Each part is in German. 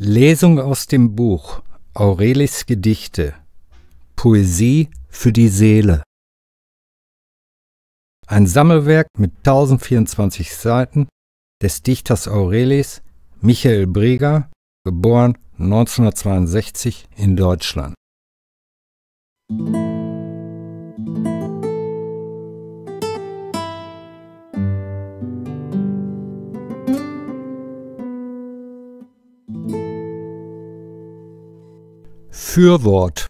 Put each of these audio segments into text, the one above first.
Lesung aus dem Buch Aurelis Gedichte Poesie für die Seele Ein Sammelwerk mit 1024 Seiten des Dichters Aurelis Michael Breger, geboren 1962 in Deutschland. Fürwort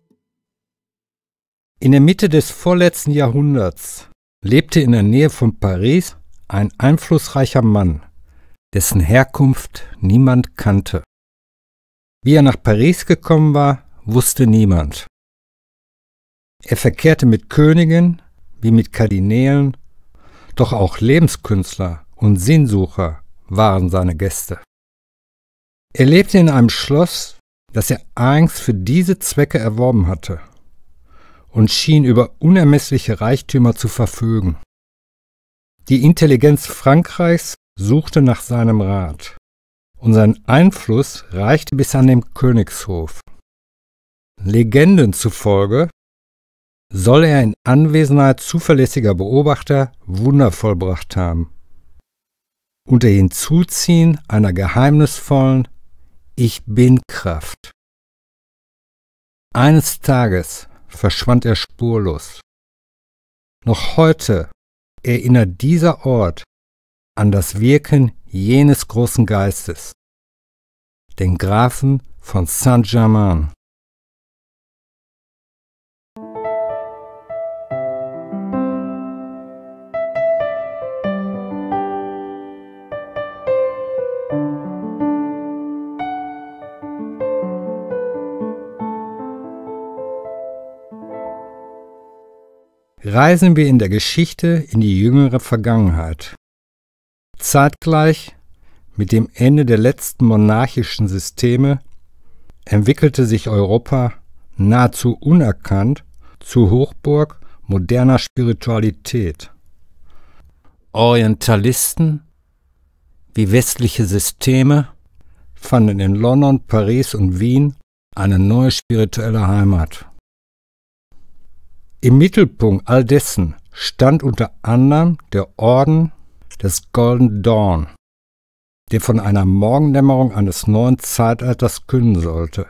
In der Mitte des vorletzten Jahrhunderts lebte in der Nähe von Paris ein einflussreicher Mann, dessen Herkunft niemand kannte. Wie er nach Paris gekommen war, wusste niemand. Er verkehrte mit Königen wie mit Kardinälen, doch auch Lebenskünstler und Sinnsucher waren seine Gäste. Er lebte in einem Schloss das er einst für diese Zwecke erworben hatte und schien über unermessliche Reichtümer zu verfügen. Die Intelligenz Frankreichs suchte nach seinem Rat und sein Einfluss reichte bis an den Königshof. Legenden zufolge soll er in Anwesenheit zuverlässiger Beobachter Wunder vollbracht haben. Unter Hinzuziehen einer geheimnisvollen, ich bin Kraft. Eines Tages verschwand er spurlos. Noch heute erinnert dieser Ort an das Wirken jenes großen Geistes, den Grafen von Saint-Germain. reisen wir in der Geschichte in die jüngere Vergangenheit. Zeitgleich mit dem Ende der letzten monarchischen Systeme entwickelte sich Europa nahezu unerkannt zur Hochburg moderner Spiritualität. Orientalisten wie westliche Systeme fanden in London, Paris und Wien eine neue spirituelle Heimat. Im Mittelpunkt all dessen stand unter anderem der Orden des Golden Dawn, der von einer Morgendämmerung eines neuen Zeitalters künden sollte.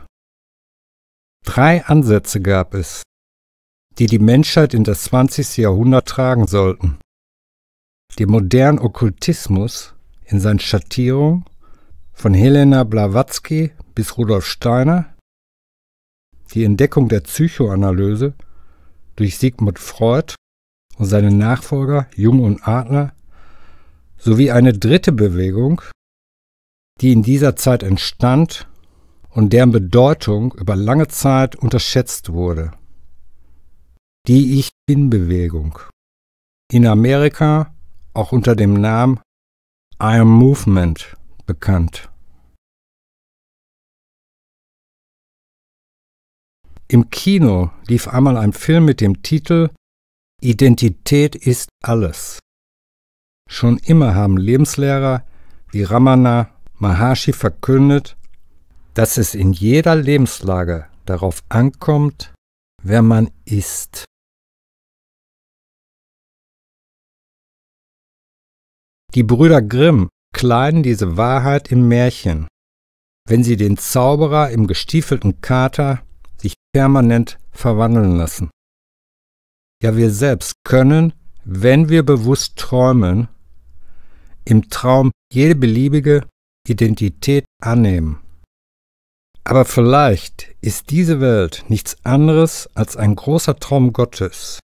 Drei Ansätze gab es, die die Menschheit in das 20. Jahrhundert tragen sollten. Den modernen Okkultismus in seinen Schattierungen von Helena Blavatsky bis Rudolf Steiner, die Entdeckung der Psychoanalyse durch Sigmund Freud und seine Nachfolger Jung und Adler sowie eine dritte Bewegung, die in dieser Zeit entstand und deren Bedeutung über lange Zeit unterschätzt wurde. Die Ich Bin-Bewegung. In Amerika auch unter dem Namen I Am Movement bekannt. Im Kino lief einmal ein Film mit dem Titel Identität ist alles. Schon immer haben Lebenslehrer wie Ramana Maharshi verkündet, dass es in jeder Lebenslage darauf ankommt, wer man ist. Die Brüder Grimm kleiden diese Wahrheit im Märchen, wenn sie den Zauberer im gestiefelten Kater sich permanent verwandeln lassen. Ja, wir selbst können, wenn wir bewusst träumen, im Traum jede beliebige Identität annehmen. Aber vielleicht ist diese Welt nichts anderes als ein großer Traum Gottes,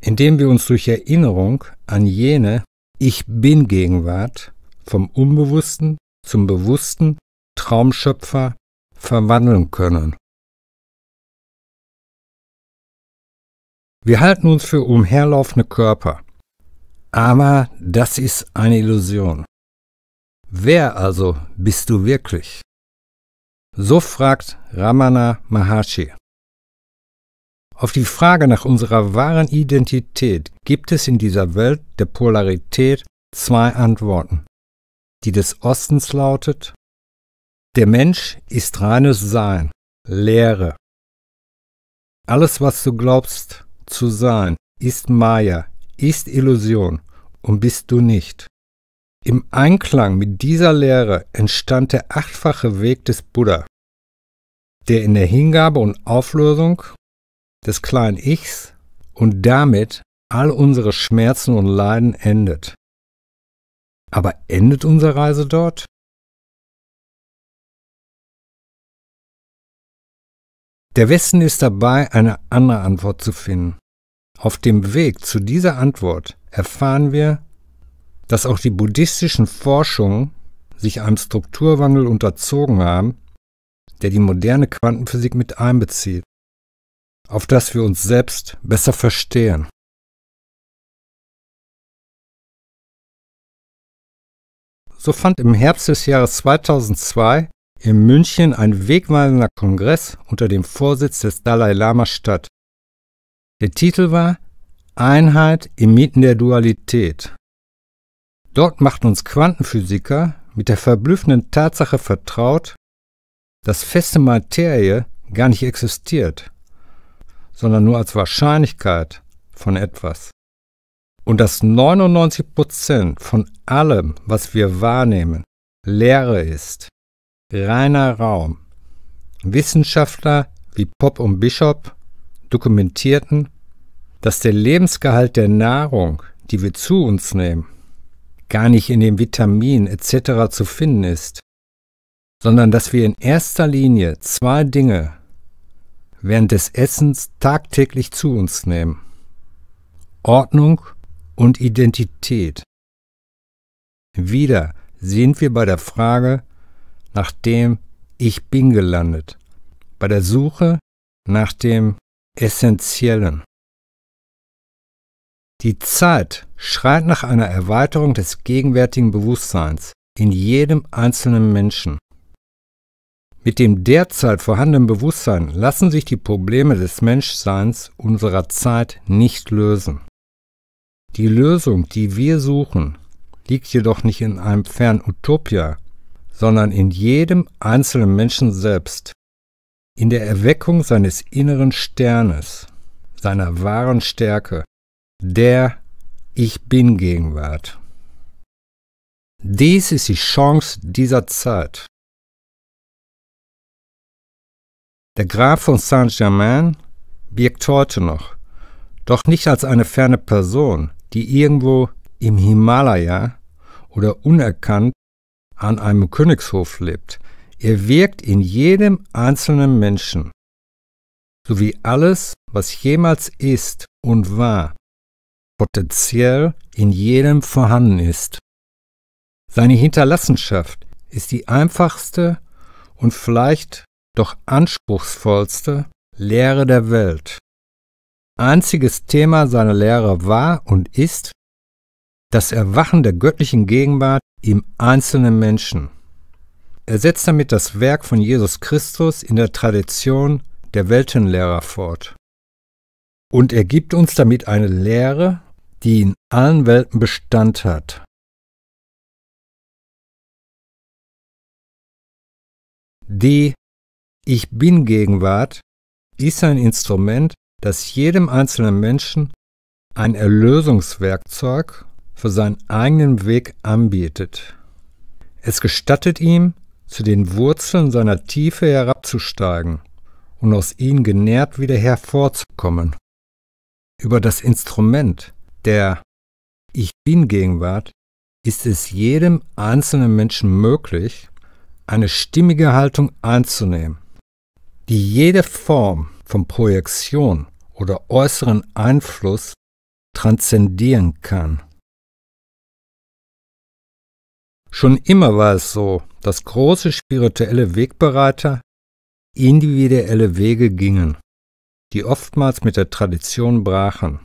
in dem wir uns durch Erinnerung an jene Ich bin Gegenwart vom Unbewussten zum bewussten Traumschöpfer verwandeln können. Wir halten uns für umherlaufende Körper. Aber das ist eine Illusion. Wer also bist du wirklich? So fragt Ramana Maharshi. Auf die Frage nach unserer wahren Identität gibt es in dieser Welt der Polarität zwei Antworten. Die des Ostens lautet, der Mensch ist reines Sein, Leere. Alles, was du glaubst, zu sein ist Maya, ist Illusion und bist du nicht. Im Einklang mit dieser Lehre entstand der achtfache Weg des Buddha, der in der Hingabe und Auflösung des kleinen Ichs und damit all unsere Schmerzen und Leiden endet. Aber endet unsere Reise dort? Der Westen ist dabei, eine andere Antwort zu finden. Auf dem Weg zu dieser Antwort erfahren wir, dass auch die buddhistischen Forschungen sich einem Strukturwandel unterzogen haben, der die moderne Quantenphysik mit einbezieht, auf das wir uns selbst besser verstehen. So fand im Herbst des Jahres 2002 in München ein wegweisender Kongress unter dem Vorsitz des Dalai Lama statt, der Titel war Einheit inmitten der Dualität. Dort machten uns Quantenphysiker mit der verblüffenden Tatsache vertraut, dass feste Materie gar nicht existiert, sondern nur als Wahrscheinlichkeit von etwas. Und dass 99% von allem, was wir wahrnehmen, Leere ist, reiner Raum. Wissenschaftler wie Pop und Bishop dokumentierten, dass der Lebensgehalt der Nahrung, die wir zu uns nehmen, gar nicht in den Vitaminen etc. zu finden ist, sondern dass wir in erster Linie zwei Dinge während des Essens tagtäglich zu uns nehmen. Ordnung und Identität. Wieder sind wir bei der Frage nach dem Ich bin gelandet, bei der Suche nach dem Essentiellen. Die Zeit schreit nach einer Erweiterung des gegenwärtigen Bewusstseins in jedem einzelnen Menschen. Mit dem derzeit vorhandenen Bewusstsein lassen sich die Probleme des Menschseins unserer Zeit nicht lösen. Die Lösung, die wir suchen, liegt jedoch nicht in einem fernen Utopia, sondern in jedem einzelnen Menschen selbst. In der Erweckung seines inneren Sternes, seiner wahren Stärke, der Ich bin Gegenwart. Dies ist die Chance dieser Zeit. Der Graf von Saint-Germain wirkt heute noch, doch nicht als eine ferne Person, die irgendwo im Himalaya oder unerkannt an einem Königshof lebt, er wirkt in jedem einzelnen Menschen, sowie alles, was jemals ist und war, potenziell in jedem vorhanden ist. Seine Hinterlassenschaft ist die einfachste und vielleicht doch anspruchsvollste Lehre der Welt. Einziges Thema seiner Lehre war und ist das Erwachen der göttlichen Gegenwart im einzelnen Menschen. Er setzt damit das Werk von Jesus Christus in der Tradition der Weltenlehrer fort. Und er gibt uns damit eine Lehre, die in allen Welten Bestand hat. Die Ich bin Gegenwart ist ein Instrument, das jedem einzelnen Menschen ein Erlösungswerkzeug für seinen eigenen Weg anbietet. Es gestattet ihm, zu den Wurzeln seiner Tiefe herabzusteigen und aus ihnen genährt wieder hervorzukommen. Über das Instrument der Ich bin Gegenwart ist es jedem einzelnen Menschen möglich, eine stimmige Haltung einzunehmen, die jede Form von Projektion oder äußeren Einfluss transzendieren kann. Schon immer war es so, dass große spirituelle Wegbereiter individuelle Wege gingen, die oftmals mit der Tradition brachen.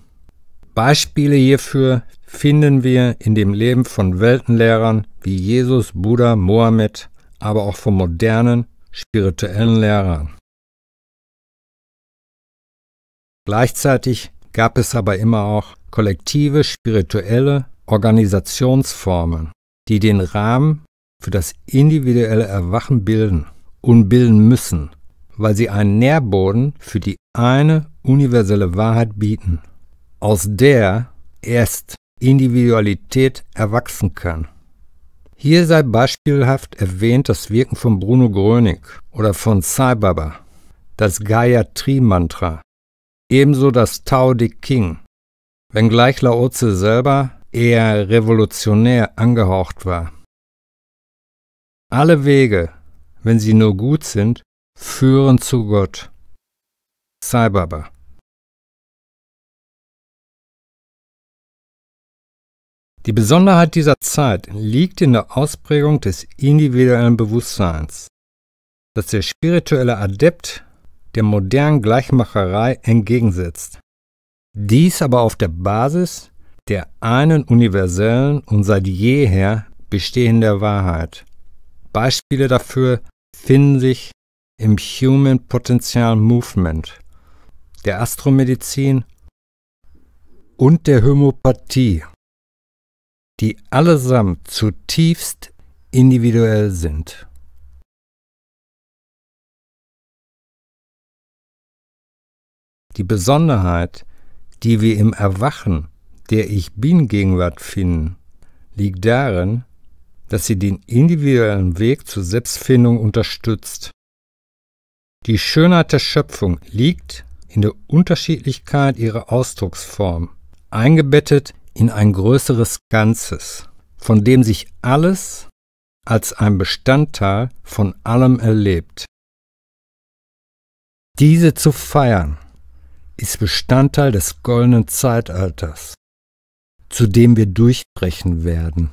Beispiele hierfür finden wir in dem Leben von Weltenlehrern wie Jesus, Buddha, Mohammed, aber auch von modernen spirituellen Lehrern. Gleichzeitig gab es aber immer auch kollektive spirituelle Organisationsformen, die den Rahmen für das individuelle Erwachen bilden und bilden müssen, weil sie einen Nährboden für die eine universelle Wahrheit bieten, aus der erst Individualität erwachsen kann. Hier sei beispielhaft erwähnt das Wirken von Bruno Gröning oder von Sai Baba, das Gayatri-Mantra, ebenso das Tao Te King, wenngleich Laozi selber eher revolutionär angehaucht war. Alle Wege, wenn sie nur gut sind, führen zu Gott. Sai Baba Die Besonderheit dieser Zeit liegt in der Ausprägung des individuellen Bewusstseins, das der spirituelle Adept der modernen Gleichmacherei entgegensetzt. Dies aber auf der Basis der einen universellen und seit jeher bestehenden Wahrheit. Beispiele dafür finden sich im Human Potential Movement, der Astromedizin und der Homöopathie, die allesamt zutiefst individuell sind. Die Besonderheit, die wir im Erwachen der Ich Bin-Gegenwart finden, liegt darin, dass sie den individuellen Weg zur Selbstfindung unterstützt. Die Schönheit der Schöpfung liegt in der Unterschiedlichkeit ihrer Ausdrucksform, eingebettet in ein größeres Ganzes, von dem sich alles als ein Bestandteil von allem erlebt. Diese zu feiern ist Bestandteil des goldenen Zeitalters, zu dem wir durchbrechen werden.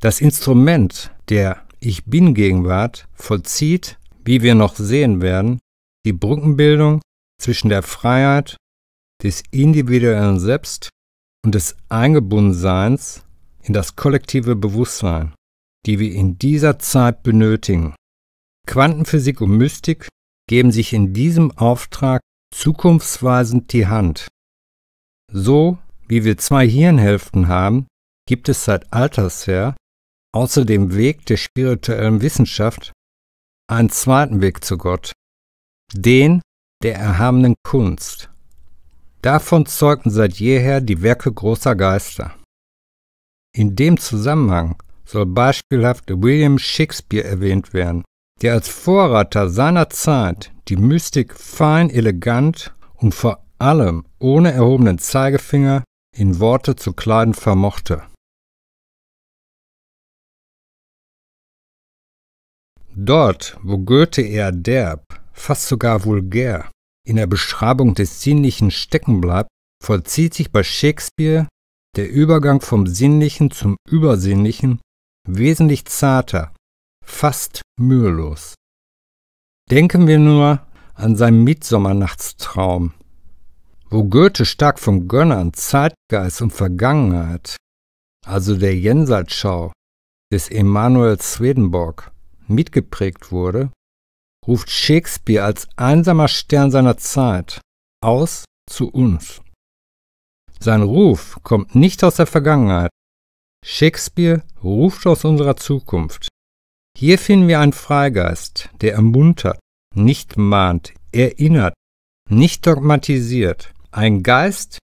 Das Instrument der Ich bin Gegenwart vollzieht, wie wir noch sehen werden, die Brückenbildung zwischen der Freiheit des individuellen Selbst und des Eingebundenseins in das kollektive Bewusstsein, die wir in dieser Zeit benötigen. Quantenphysik und Mystik geben sich in diesem Auftrag zukunftsweisend die Hand. So wie wir zwei Hirnhälften haben, gibt es seit alters her außer dem Weg der spirituellen Wissenschaft einen zweiten Weg zu Gott, den der erhabenen Kunst. Davon zeugten seit jeher die Werke großer Geister. In dem Zusammenhang soll beispielhaft William Shakespeare erwähnt werden, der als Vorreiter seiner Zeit die Mystik fein, elegant und vor allem ohne erhobenen Zeigefinger in Worte zu kleiden vermochte. Dort, wo Goethe eher derb, fast sogar vulgär, in der Beschreibung des Sinnlichen stecken bleibt, vollzieht sich bei Shakespeare der Übergang vom Sinnlichen zum Übersinnlichen wesentlich zarter, fast mühelos. Denken wir nur an seinen Mitsommernachtstraum, wo Goethe stark von Gönnern, Zeitgeist und Vergangenheit, also der Jenseitsschau des Emanuel Swedenborg, mitgeprägt wurde, ruft Shakespeare als einsamer Stern seiner Zeit aus zu uns. Sein Ruf kommt nicht aus der Vergangenheit. Shakespeare ruft aus unserer Zukunft. Hier finden wir einen Freigeist, der ermuntert, nicht mahnt, erinnert, nicht dogmatisiert. Ein Geist,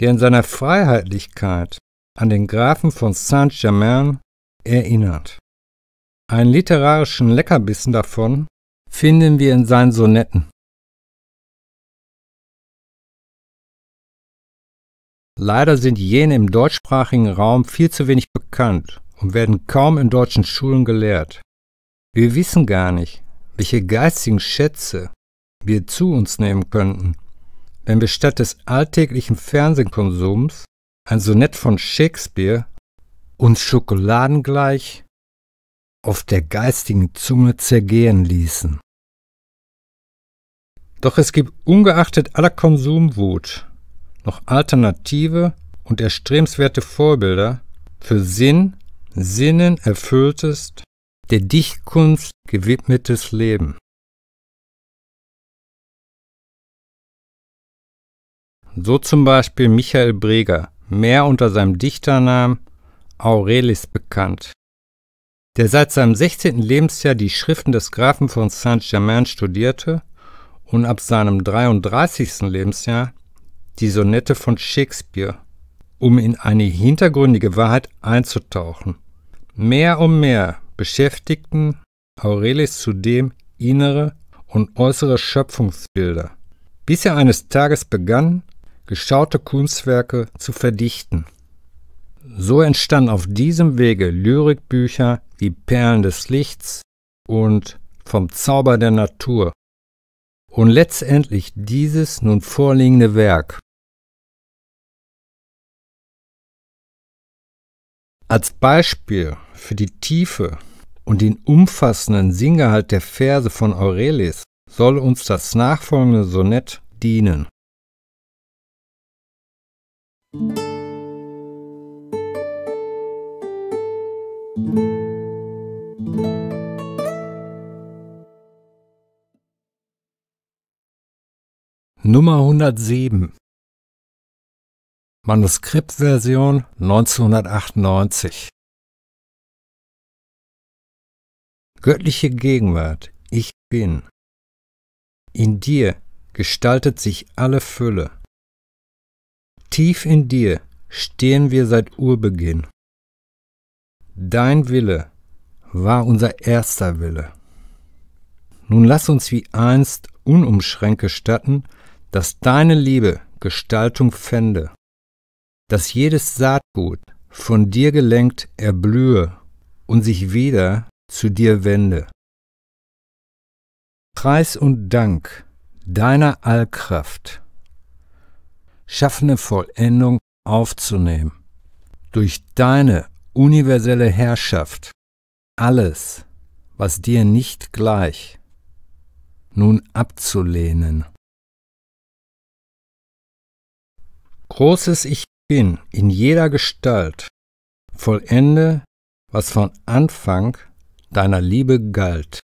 der in seiner Freiheitlichkeit an den Grafen von Saint-Germain erinnert. Einen literarischen Leckerbissen davon finden wir in seinen Sonetten. Leider sind jene im deutschsprachigen Raum viel zu wenig bekannt und werden kaum in deutschen Schulen gelehrt. Wir wissen gar nicht, welche geistigen Schätze wir zu uns nehmen könnten, wenn wir statt des alltäglichen Fernsehkonsums ein Sonett von Shakespeare uns schokoladengleich auf der geistigen Zunge zergehen ließen. Doch es gibt ungeachtet aller Konsumwut noch alternative und erstrebenswerte Vorbilder für Sinn, Sinnen erfülltes, der Dichtkunst gewidmetes Leben. So zum Beispiel Michael Breger, mehr unter seinem Dichternamen Aurelis bekannt, der seit seinem 16. Lebensjahr die Schriften des Grafen von Saint-Germain studierte und ab seinem 33. Lebensjahr die Sonette von Shakespeare, um in eine hintergründige Wahrheit einzutauchen. Mehr und mehr beschäftigten Aurelis zudem innere und äußere Schöpfungsbilder, bis er eines Tages begann, geschaute Kunstwerke zu verdichten. So entstanden auf diesem Wege Lyrikbücher, wie Perlen des Lichts und vom Zauber der Natur. Und letztendlich dieses nun vorliegende Werk. Als Beispiel für die Tiefe und den umfassenden Singehalt der Verse von Aurelis soll uns das nachfolgende Sonett dienen. Musik Nummer 107 Manuskriptversion 1998 Göttliche Gegenwart, ich bin. In dir gestaltet sich alle Fülle. Tief in dir stehen wir seit Urbeginn. Dein Wille war unser erster Wille. Nun lass uns wie einst unumschränkt gestatten, dass deine Liebe Gestaltung fände, dass jedes Saatgut von dir gelenkt erblühe und sich wieder zu dir wende. Preis und Dank deiner Allkraft, schaffende Vollendung aufzunehmen, durch deine universelle Herrschaft alles, was dir nicht gleich, nun abzulehnen. Großes Ich bin in jeder Gestalt, vollende, was von Anfang deiner Liebe galt.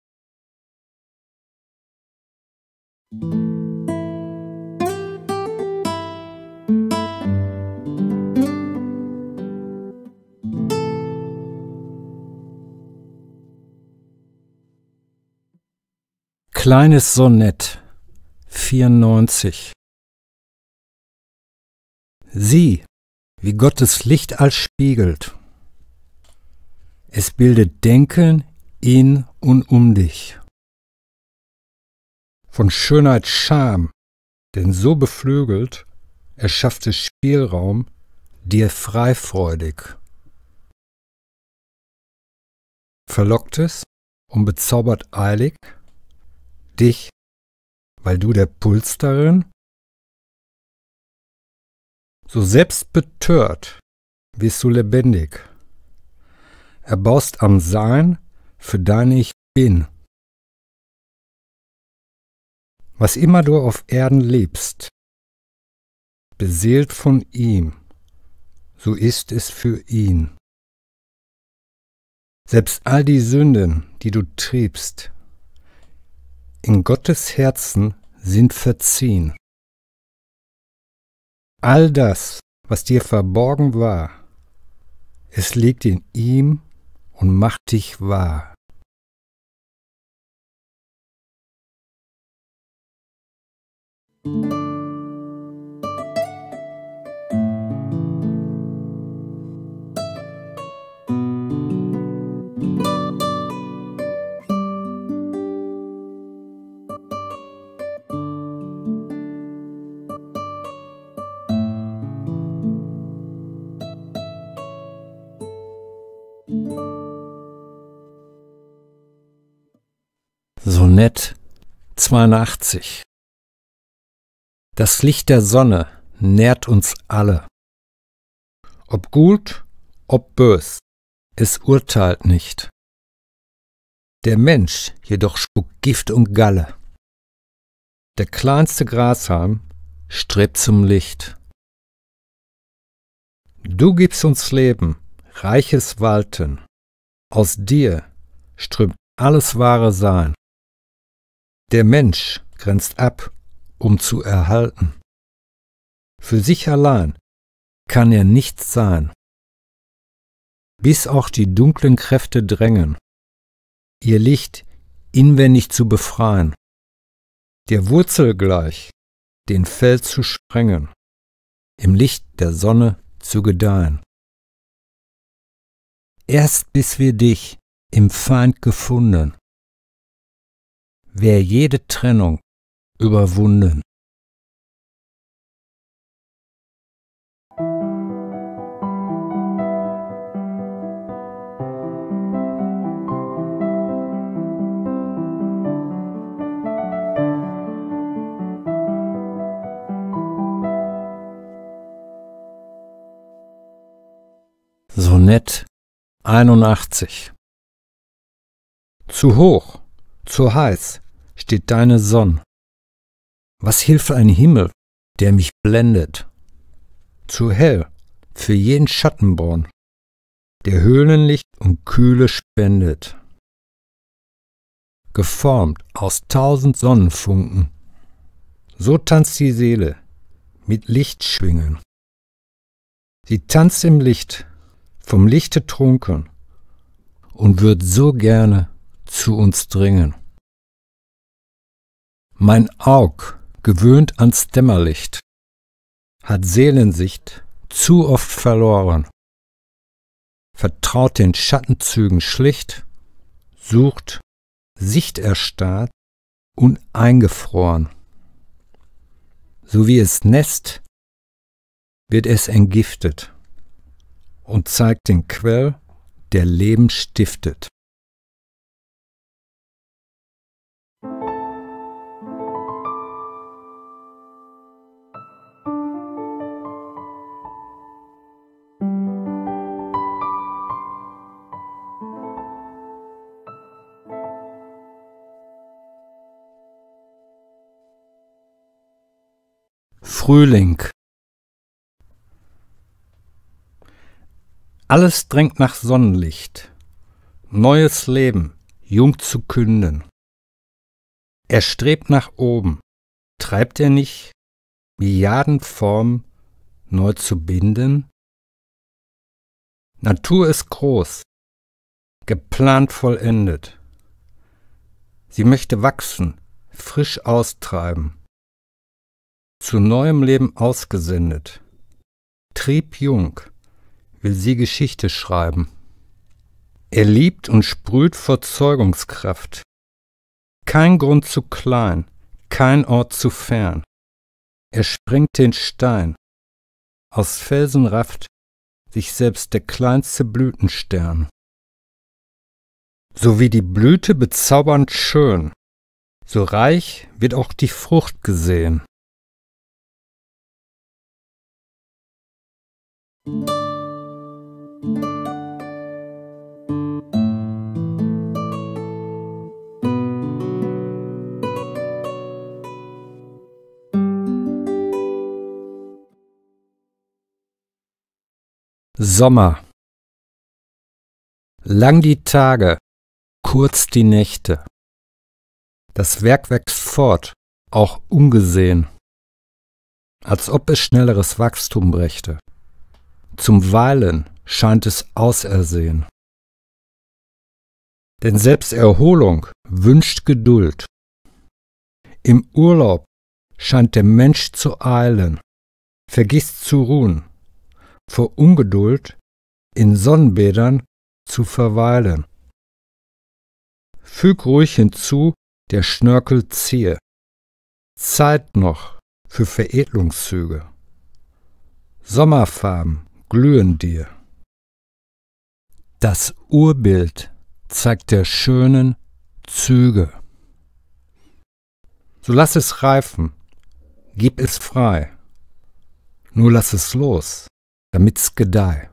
Kleines Sonett 94 Sieh, wie Gottes Licht als spiegelt. Es bildet Denken in und um dich. Von Schönheit Scham, denn so beflügelt, erschafft es Spielraum dir freifreudig. Verlockt es und bezaubert eilig dich, weil du der Puls darin so selbstbetört wirst du lebendig. Erbaust am Sein für dein Ich Bin. Was immer du auf Erden lebst, beseelt von ihm, so ist es für ihn. Selbst all die Sünden, die du triebst, in Gottes Herzen sind verziehen. All das, was dir verborgen war, es liegt in ihm und macht dich wahr. Musik Sonett 82 Das Licht der Sonne nährt uns alle. Ob gut, ob bös, es urteilt nicht. Der Mensch jedoch spuckt Gift und Galle. Der kleinste Grashalm strebt zum Licht. Du gibst uns Leben, reiches Walten. Aus dir strömt alles wahre Sein. Der Mensch grenzt ab, um zu erhalten. Für sich allein kann er nichts sein. Bis auch die dunklen Kräfte drängen, ihr Licht inwendig zu befreien, der Wurzel gleich, den Feld zu sprengen, im Licht der Sonne zu gedeihen. Erst bis wir dich im Feind gefunden, wer jede Trennung überwunden. Sonett 81 Zu hoch zu heiß steht deine Sonne. Was hilft ein Himmel, der mich blendet? Zu hell für jeden Schattenborn, der Höhlenlicht und Kühle spendet. Geformt aus tausend Sonnenfunken, so tanzt die Seele mit Lichtschwingen. Sie tanzt im Licht, vom Lichte trunken und wird so gerne zu uns dringen. Mein Aug, gewöhnt ans Dämmerlicht, hat Seelensicht zu oft verloren, vertraut den Schattenzügen schlicht, sucht, Sicht erstarrt und eingefroren. So wie es nässt, wird es entgiftet und zeigt den Quell, der Leben stiftet. Frühling. Alles drängt nach Sonnenlicht, neues Leben, jung zu künden. Er strebt nach oben, treibt er nicht, Milliarden Formen neu zu binden? Natur ist groß, geplant vollendet. Sie möchte wachsen, frisch austreiben zu neuem Leben ausgesendet. Trieb Jung will sie Geschichte schreiben. Er liebt und sprüht vor Zeugungskraft. Kein Grund zu klein, kein Ort zu fern. Er springt den Stein. Aus Felsen rafft sich selbst der kleinste Blütenstern. So wie die Blüte bezaubernd schön, so reich wird auch die Frucht gesehen. Sommer. Lang die Tage, kurz die Nächte. Das Werk wächst fort, auch ungesehen, als ob es schnelleres Wachstum brächte. Zum Weilen scheint es ausersehen. Denn selbst Erholung wünscht Geduld. Im Urlaub scheint der Mensch zu eilen, vergisst zu ruhen, vor Ungeduld in Sonnenbädern zu verweilen. Füg ruhig hinzu, der Schnörkel ziehe. Zeit noch für Veredlungszüge. Sommerfarben glühen dir. Das Urbild zeigt der schönen Züge. So lass es reifen, gib es frei, nur lass es los, damit's gedeih.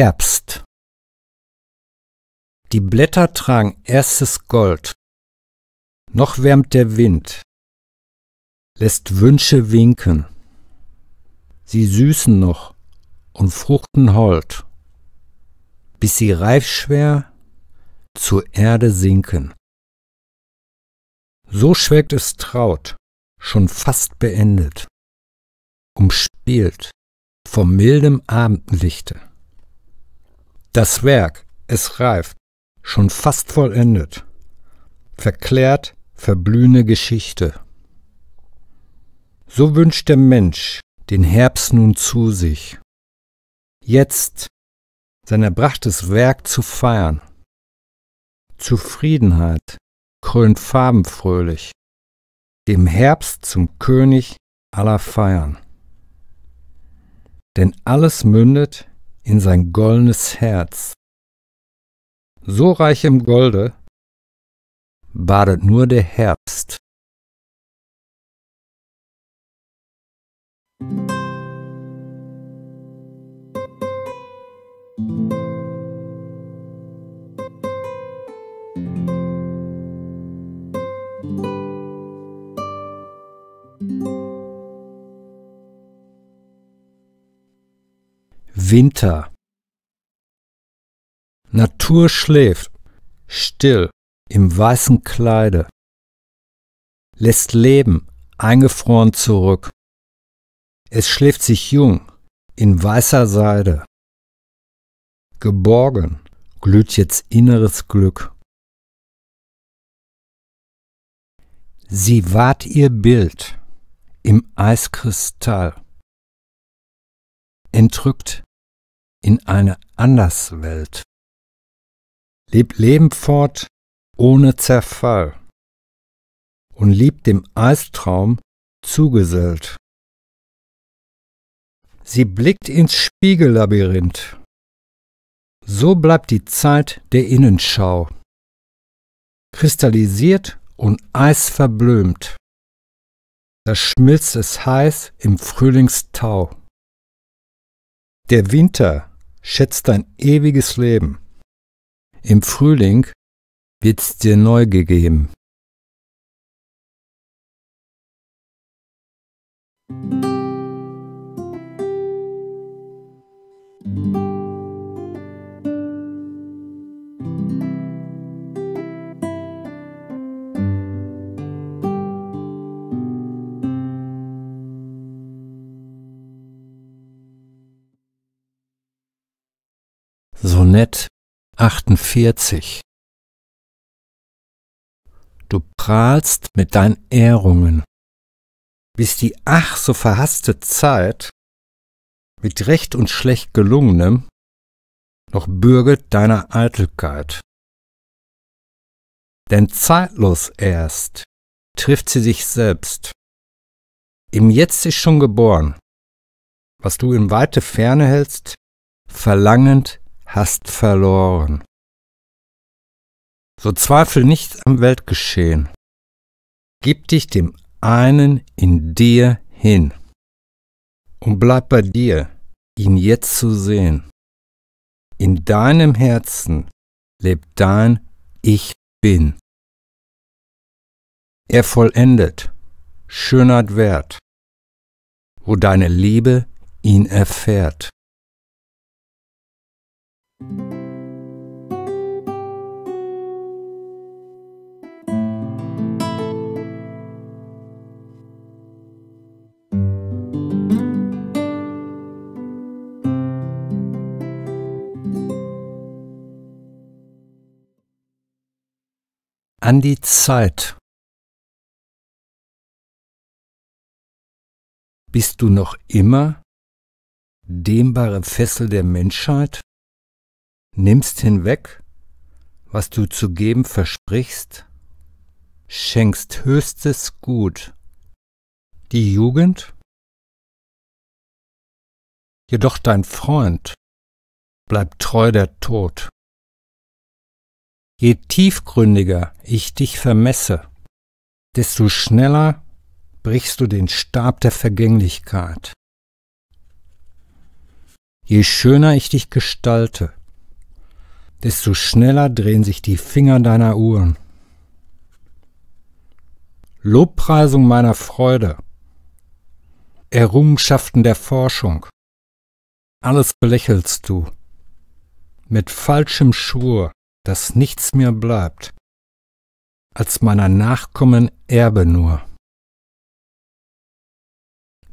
Herbst. Die Blätter tragen erstes Gold. Noch wärmt der Wind, lässt Wünsche winken. Sie süßen noch und fruchten hold, bis sie reifschwer zur Erde sinken. So schwelgt es traut, schon fast beendet, umspielt vom mildem Abendlichte. Das Werk, es reift, schon fast vollendet. Verklärt, verblühende Geschichte. So wünscht der Mensch den Herbst nun zu sich. Jetzt sein erbrachtes Werk zu feiern. Zufriedenheit krönt farbenfröhlich, dem Herbst zum König aller Feiern. Denn alles mündet in sein goldenes Herz. So reich im Golde badet nur der Herbst. Winter. Natur schläft, still, im weißen Kleide, lässt Leben eingefroren zurück. Es schläft sich jung, in weißer Seide. Geborgen glüht jetzt inneres Glück. Sie wahrt ihr Bild im Eiskristall, entrückt in eine Anderswelt. Leb Leben fort ohne Zerfall und lieb dem Eistraum zugesellt. Sie blickt ins Spiegellabyrinth. So bleibt die Zeit der Innenschau. Kristallisiert und eisverblümt. Da schmilzt es heiß im Frühlingstau. Der Winter schätzt dein ewiges Leben. Im Frühling wird's dir neu gegeben. 48 Du prahlst mit deinen Ehrungen, bis die ach so verhasste Zeit mit recht und schlecht gelungenem noch bürget deiner Eitelkeit. Denn zeitlos erst trifft sie sich selbst. Im Jetzt ist schon geboren, was du in weite Ferne hältst, verlangend hast verloren. So zweifle nicht am Weltgeschehen. Gib dich dem einen in dir hin und bleib bei dir, ihn jetzt zu sehen. In deinem Herzen lebt dein Ich bin. Er vollendet, Schönheit wert, wo deine Liebe ihn erfährt. An die Zeit. Bist du noch immer dehnbare Fessel der Menschheit? nimmst hinweg, was du zu geben versprichst, schenkst höchstes Gut. Die Jugend? Jedoch dein Freund bleibt treu der Tod. Je tiefgründiger ich dich vermesse, desto schneller brichst du den Stab der Vergänglichkeit. Je schöner ich dich gestalte, desto schneller drehen sich die Finger deiner Uhren. Lobpreisung meiner Freude. Errungenschaften der Forschung. Alles belächelst du. Mit falschem Schwur, dass nichts mir bleibt, als meiner Nachkommen Erbe nur.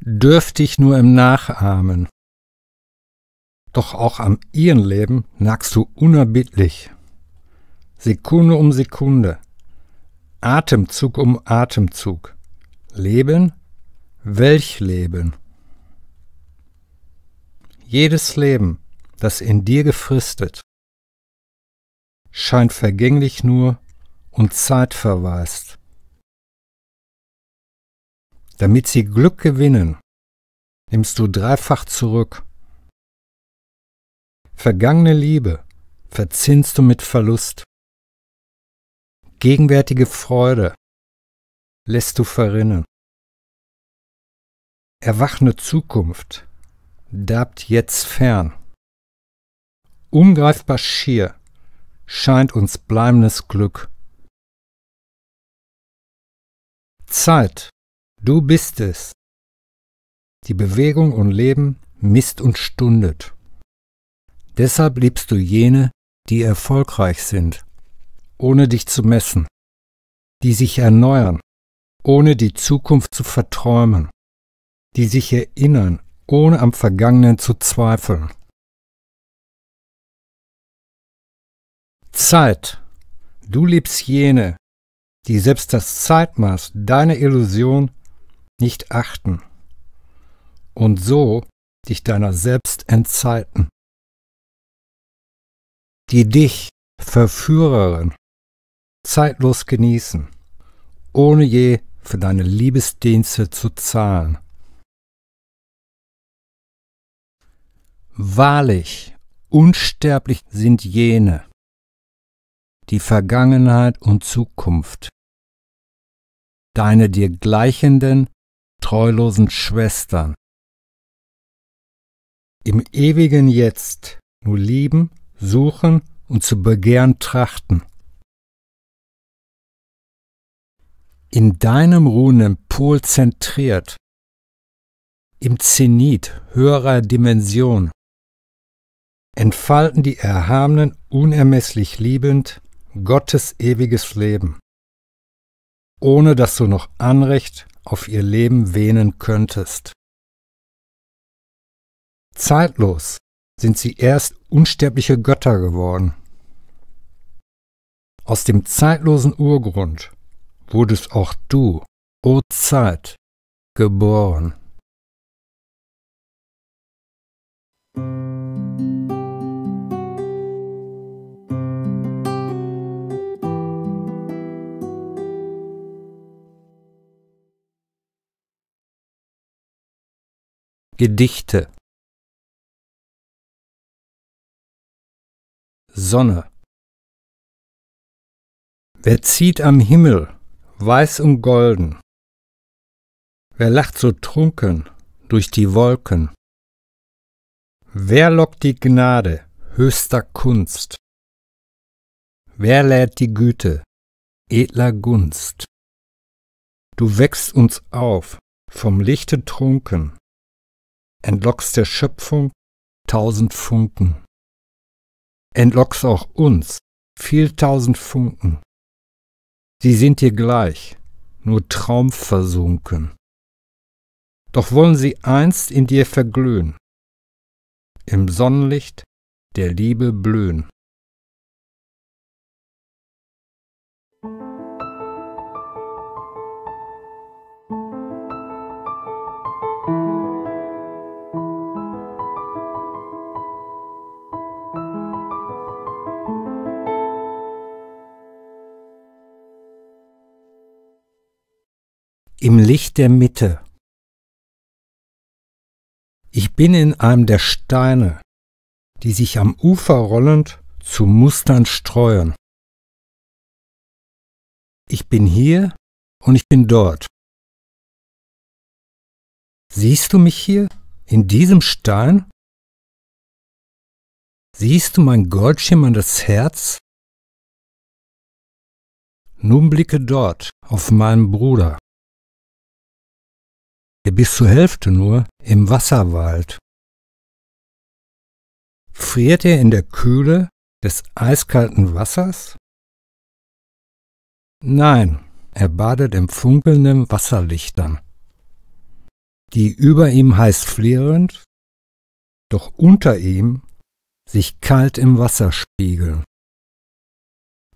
Dürfte ich nur im Nachahmen, doch auch am ihren Leben nagst du unerbittlich. Sekunde um Sekunde, Atemzug um Atemzug. Leben? Welch Leben? Jedes Leben, das in dir gefristet, scheint vergänglich nur und Zeit verweist. Damit sie Glück gewinnen, nimmst du dreifach zurück Vergangene Liebe verzinst du mit Verlust. Gegenwärtige Freude lässt du verrinnen. Erwachende Zukunft darbt jetzt fern. Ungreifbar schier scheint uns bleibendes Glück. Zeit, du bist es. Die Bewegung und Leben misst und stundet. Deshalb liebst du jene, die erfolgreich sind, ohne dich zu messen, die sich erneuern, ohne die Zukunft zu verträumen, die sich erinnern, ohne am Vergangenen zu zweifeln. Zeit. Du liebst jene, die selbst das Zeitmaß deiner Illusion nicht achten und so dich deiner selbst entzeiten die dich, Verführerin, zeitlos genießen, ohne je für deine Liebesdienste zu zahlen. Wahrlich, unsterblich sind jene, die Vergangenheit und Zukunft, deine dir gleichenden, treulosen Schwestern. Im ewigen Jetzt nur lieben suchen und zu begehren trachten. In deinem ruhenden Pol zentriert, im Zenit höherer Dimension, entfalten die Erhabenen unermesslich liebend Gottes ewiges Leben, ohne dass du noch Anrecht auf ihr Leben wähnen könntest. Zeitlos sind sie erst unsterbliche Götter geworden. Aus dem zeitlosen Urgrund wurdest auch du, o Zeit, geboren. Gedichte Sonne. Wer zieht am Himmel, weiß und golden? Wer lacht so trunken durch die Wolken? Wer lockt die Gnade höchster Kunst? Wer lehrt die Güte edler Gunst? Du wächst uns auf, vom Lichte trunken, entlockst der Schöpfung tausend Funken entlockst auch uns viel tausend Funken. Sie sind dir gleich, nur traumversunken. Doch wollen sie einst in dir verglühen, im Sonnenlicht der Liebe blühen. im Licht der Mitte. Ich bin in einem der Steine, die sich am Ufer rollend zu Mustern streuen. Ich bin hier und ich bin dort. Siehst du mich hier, in diesem Stein? Siehst du mein goldschimmerndes Herz? Nun blicke dort auf meinen Bruder der bis zur Hälfte nur im Wasser weilt. Friert er in der Kühle des eiskalten Wassers? Nein, er badet im funkelnden Wasserlichtern, die über ihm heiß flirrend, doch unter ihm sich kalt im Wasser spiegeln.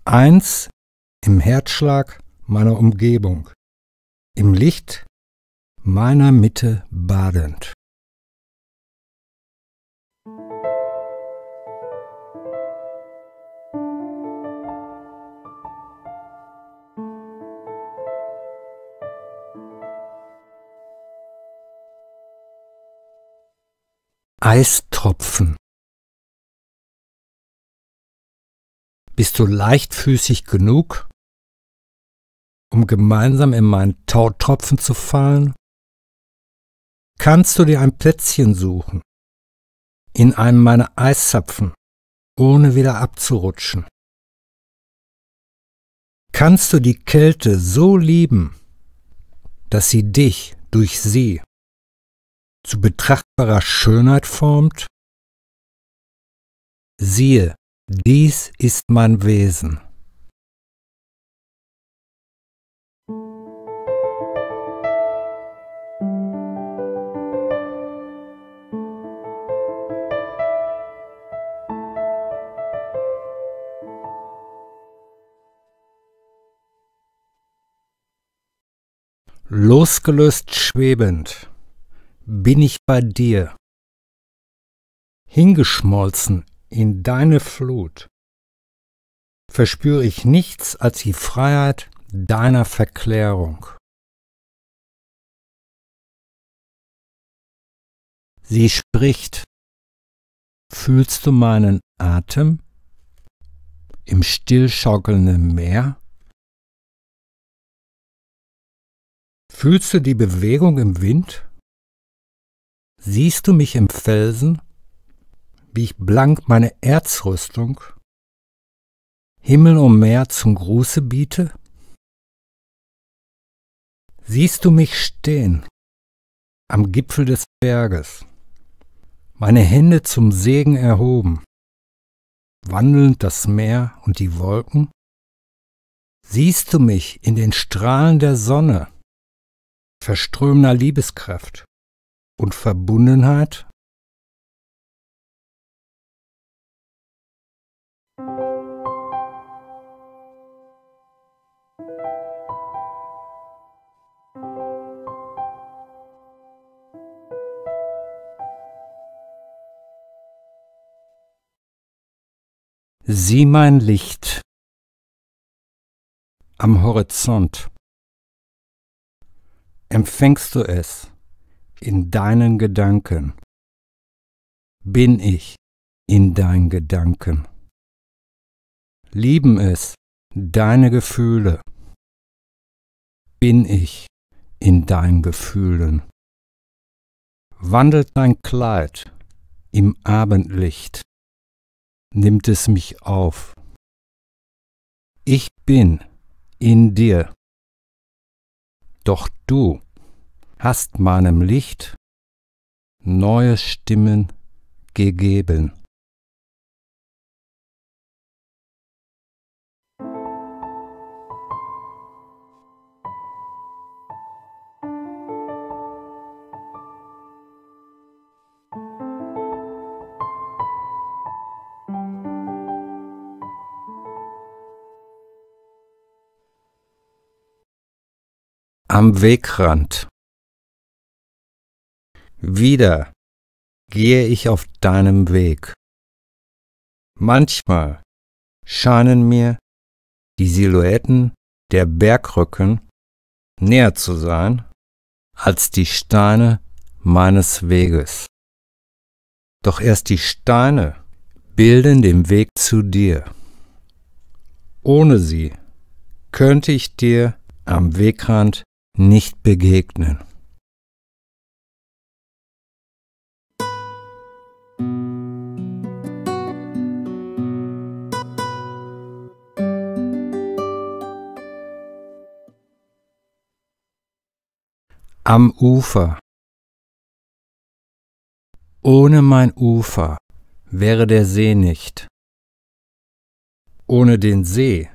Eins im Herzschlag meiner Umgebung, im Licht meiner Mitte badend. Eistropfen. Bist du leichtfüßig genug, um gemeinsam in meinen Tautropfen zu fallen? kannst du dir ein Plätzchen suchen, in einem meiner Eiszapfen, ohne wieder abzurutschen. Kannst du die Kälte so lieben, dass sie dich durch sie zu betrachtbarer Schönheit formt? Siehe, dies ist mein Wesen. losgelöst schwebend, bin ich bei dir, hingeschmolzen in deine Flut, verspüre ich nichts als die Freiheit deiner Verklärung. Sie spricht, fühlst du meinen Atem im stillschaukelnden Meer? Fühlst du die Bewegung im Wind? Siehst du mich im Felsen, wie ich blank meine Erzrüstung, Himmel und Meer zum Gruße biete? Siehst du mich stehen am Gipfel des Berges, meine Hände zum Segen erhoben, wandelnd das Meer und die Wolken? Siehst du mich in den Strahlen der Sonne? verströmender Liebeskraft und Verbundenheit Sieh mein Licht am Horizont empfängst du es in deinen Gedanken. Bin ich in deinen Gedanken. Lieben es deine Gefühle. Bin ich in deinen Gefühlen. Wandelt dein Kleid im Abendlicht, nimmt es mich auf. Ich bin in dir. Doch du hast meinem Licht neue Stimmen gegeben. Am Wegrand. Wieder gehe ich auf deinem Weg. Manchmal scheinen mir die Silhouetten der Bergrücken näher zu sein als die Steine meines Weges. Doch erst die Steine bilden den Weg zu dir. Ohne sie könnte ich dir am Wegrand nicht begegnen. Am Ufer. Ohne mein Ufer wäre der See nicht. Ohne den See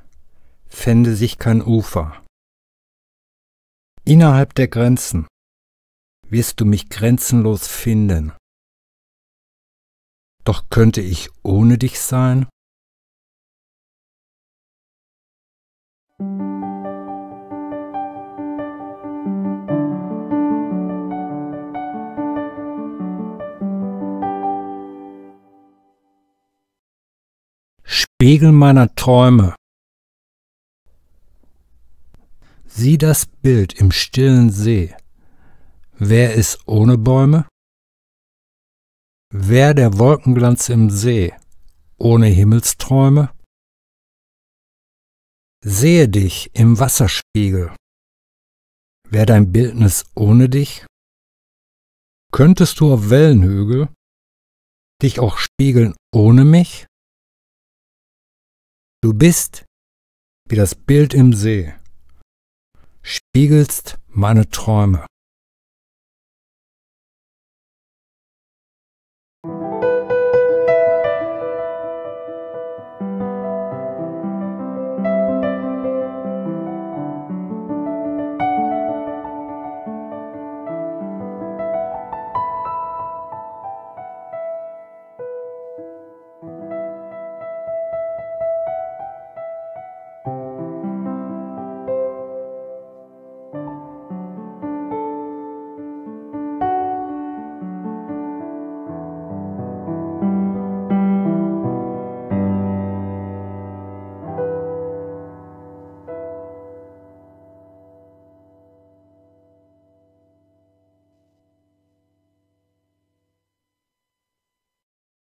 fände sich kein Ufer. Innerhalb der Grenzen wirst du mich grenzenlos finden. Doch könnte ich ohne dich sein? Spiegel meiner Träume Sieh das Bild im stillen See. Wer ist ohne Bäume? Wer der Wolkenglanz im See, ohne Himmelsträume? Sehe dich im Wasserspiegel. Wär dein Bildnis ohne dich? Könntest du auf Wellenhügel dich auch spiegeln ohne mich? Du bist wie das Bild im See spiegelst meine Träume.